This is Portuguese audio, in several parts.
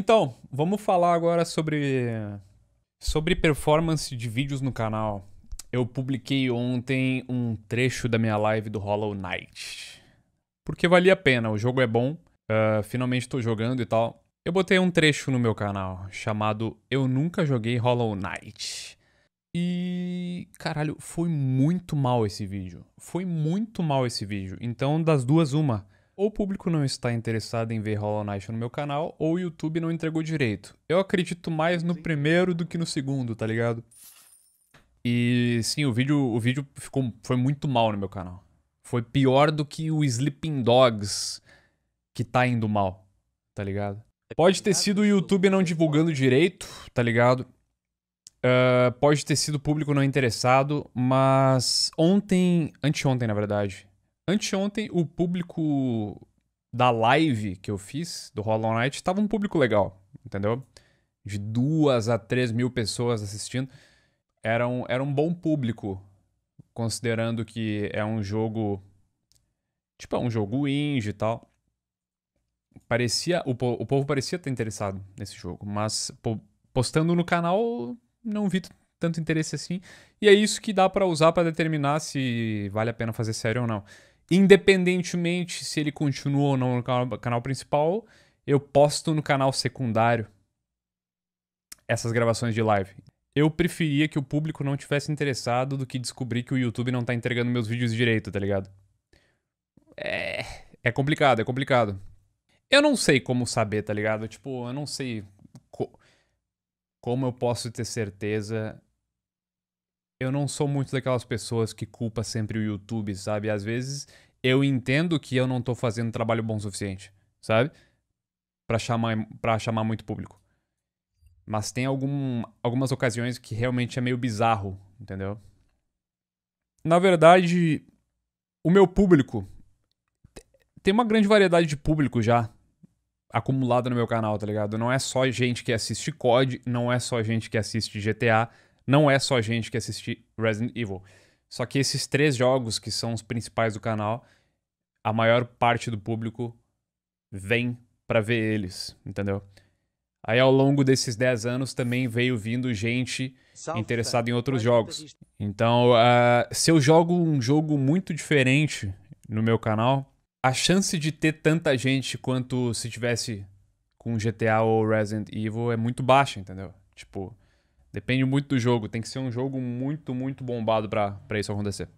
Então, vamos falar agora sobre sobre performance de vídeos no canal. Eu publiquei ontem um trecho da minha live do Hollow Knight. Porque valia a pena, o jogo é bom, uh, finalmente estou jogando e tal. Eu botei um trecho no meu canal chamado Eu Nunca Joguei Hollow Knight. E. Caralho, foi muito mal esse vídeo. Foi muito mal esse vídeo. Então, das duas, uma ou o público não está interessado em ver Hollow Knight no meu canal, ou o YouTube não entregou direito. Eu acredito mais no primeiro do que no segundo, tá ligado? E sim, o vídeo, o vídeo ficou, foi muito mal no meu canal. Foi pior do que o Sleeping Dogs, que tá indo mal, tá ligado? É pode ter sido o YouTube não divulgando direito, tá ligado? Uh, pode ter sido o público não interessado, mas ontem, anteontem na verdade, Anteontem, o público da live que eu fiz do Hollow Knight tava um público legal, entendeu? De duas a três mil pessoas assistindo. Era um, era um bom público, considerando que é um jogo. Tipo, é um jogo indie e tal. Parecia, o, o povo parecia estar interessado nesse jogo, mas po, postando no canal, não vi tanto interesse assim. E é isso que dá para usar para determinar se vale a pena fazer sério ou não independentemente se ele continua ou não no canal, principal, eu posto no canal secundário essas gravações de live. Eu preferia que o público não tivesse interessado do que descobrir que o YouTube não tá entregando meus vídeos direito, tá ligado? É, é complicado, é complicado. Eu não sei como saber, tá ligado? Tipo, eu não sei co como eu posso ter certeza eu não sou muito daquelas pessoas que culpa sempre o YouTube, sabe? Às vezes eu entendo que eu não tô fazendo trabalho bom o suficiente, sabe? Para chamar para chamar muito público. Mas tem algum, algumas ocasiões que realmente é meio bizarro, entendeu? Na verdade, o meu público tem uma grande variedade de público já acumulada no meu canal, tá ligado? Não é só gente que assiste COD, não é só gente que assiste GTA, não é só gente que assiste Resident Evil. Só que esses três jogos que são os principais do canal, a maior parte do público vem para ver eles, entendeu? Aí ao longo desses 10 anos também veio vindo gente interessada em outros jogos. Então, uh, se eu jogo um jogo muito diferente no meu canal, a chance de ter tanta gente quanto se tivesse com GTA ou Resident Evil é muito baixa, entendeu? Tipo, Depende muito do jogo. Tem que ser um jogo muito, muito bombado para isso acontecer.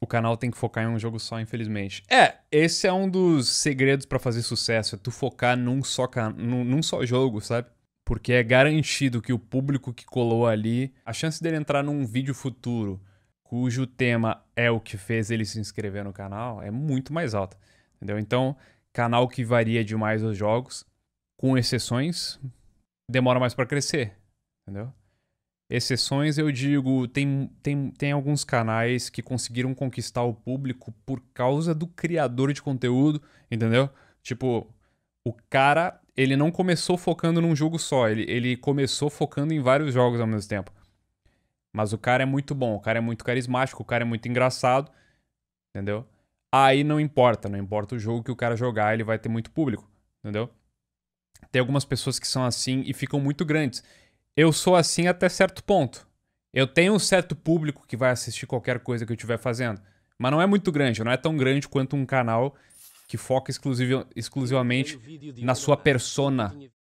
O canal tem que focar em um jogo só, infelizmente. É, esse é um dos segredos para fazer sucesso. É tu focar num só, num, num só jogo, sabe? Porque é garantido que o público que colou ali, a chance dele entrar num vídeo futuro cujo tema é o que fez ele se inscrever no canal é muito mais alta. Entendeu? Então, canal que varia demais os jogos, com exceções, demora mais para crescer entendeu? Exceções, eu digo, tem, tem, tem alguns canais que conseguiram conquistar o público por causa do criador de conteúdo, entendeu? Tipo, o cara, ele não começou focando num jogo só, ele, ele começou focando em vários jogos ao mesmo tempo. Mas o cara é muito bom, o cara é muito carismático, o cara é muito engraçado, entendeu? Aí não importa, não importa o jogo que o cara jogar, ele vai ter muito público, entendeu? Tem algumas pessoas que são assim e ficam muito grandes eu sou assim até certo ponto. Eu tenho um certo público que vai assistir qualquer coisa que eu estiver fazendo. Mas não é muito grande, não é tão grande quanto um canal que foca exclusiv exclusivamente na sua persona